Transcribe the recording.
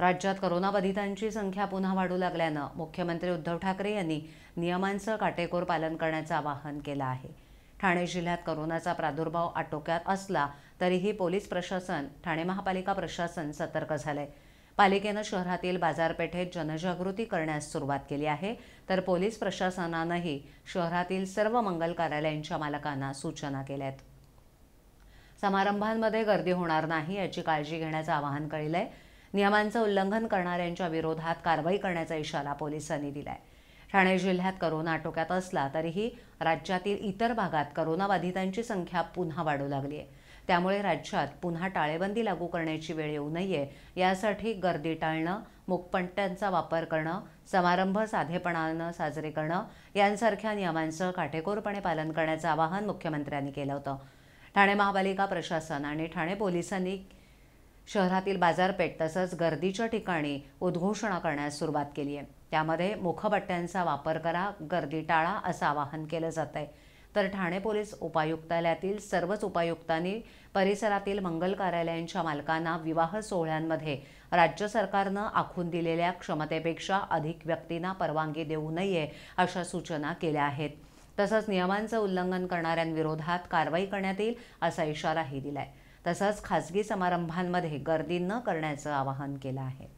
राज्यात करोनाबाधितांची संख्या पुन्हा वाढू लागल्यानं मुख्यमंत्री उद्धव ठाकरे यांनी नियमांचं काटेकोर पालन करण्याचं आवाहन केलं आहे ठाणे जिल्ह्यात करोनाचा प्रादुर्भाव आटोक्यात असला तरीही पोलीस प्रशासन ठाणे महापालिका प्रशासन सतर्क झालंय पालिकेनं शहरातील बाजारपेठेत जनजागृती करण्यास सुरुवात केली आहे तर पोलीस प्रशासनानंही शहरातील सर्व मंगल कार्यालयांच्या मालकांना सूचना केल्या आहेत समारंभांमध्ये गर्दी होणार नाही याची काळजी घेण्याचं आवाहन कळलं आहे नियमांचं उल्लंघन करणाऱ्यांच्या विरोधात कारवाई करण्याचा इशारा पोलिसांनी दिला आहे ठाणे जिल्ह्यात करोना आटोक्यात असला तरीही राज्यातील इतर भागात करोनाबाधितांची संख्या पुन्हा वाढू लागली आहे त्यामुळे राज्यात पुन्हा टाळेबंदी लागू करण्याची वेळ येऊ नये यासाठी गर्दी टाळणं मुखपट्ट्यांचा वापर करणं समारंभ साधेपणानं साजरे करणं यांसारख्या नियमांचं काटेकोरपणे पालन करण्याचं आवाहन मुख्यमंत्र्यांनी केलं होतं ठाणे महापालिका प्रशासन आणि ठाणे पोलिसांनी शहरातील बाजारपेठ तसंच गर्दीच्या ठिकाणी उद्घोषणा करण्यास सुरुवात केली आहे त्यामध्ये मुखबट्ट्यांचा वापर करा गर्दी टाळा असं आवाहन केलं जात आहे तर ठाणे पोलीस उपायुक्तालयातील सर्वच उपायुक्तांनी परिसरातील मंगल कार्यालयांच्या मालकांना विवाह सोहळ्यांमध्ये राज्य सरकारनं आखून दिलेल्या क्षमतेपेक्षा अधिक व्यक्तींना परवानगी देऊ नये अशा सूचना केल्या आहेत तसंच नियमांचं उल्लंघन करणाऱ्यांविरोधात कारवाई करण्यात येईल असा इशाराही दिला आहे तसंच खाजगी समारंभांमध्ये गर्दी न करण्याचं आवाहन केलं आहे